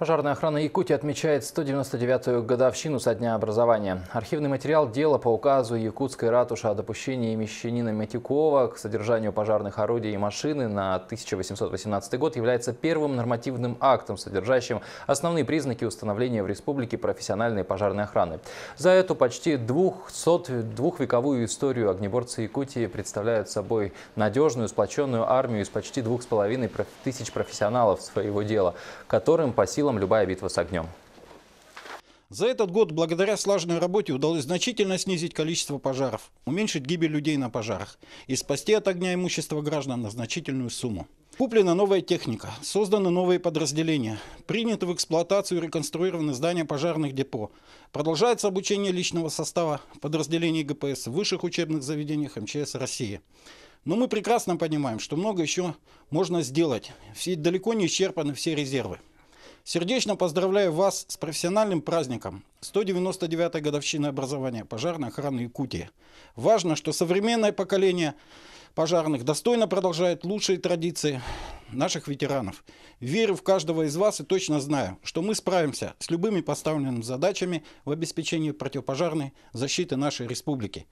Пожарная охрана Якутии отмечает 199-ю годовщину со дня образования. Архивный материал дела по указу Якутской ратуши о допущении мещанина Мятюкова к содержанию пожарных орудий и машины на 1818 год является первым нормативным актом, содержащим основные признаки установления в республике профессиональной пожарной охраны. За эту почти 200-двухвековую историю огнеборцы Якутии представляют собой надежную, сплоченную армию из почти двух с половиной тысяч профессионалов своего дела, которым по силам целом любая битва с огнем. За этот год благодаря слаженной работе удалось значительно снизить количество пожаров, уменьшить гибель людей на пожарах и спасти от огня имущество граждан на значительную сумму. Куплена новая техника, созданы новые подразделения, приняты в эксплуатацию и реконструированы здания пожарных депо. Продолжается обучение личного состава подразделений ГПС в высших учебных заведениях МЧС России. Но мы прекрасно понимаем, что много еще можно сделать. Все, далеко не исчерпаны все резервы. Сердечно поздравляю вас с профессиональным праздником 199-й годовщины образования пожарной охраны Якутии. Важно, что современное поколение пожарных достойно продолжает лучшие традиции наших ветеранов. Верю в каждого из вас и точно знаю, что мы справимся с любыми поставленными задачами в обеспечении противопожарной защиты нашей республики.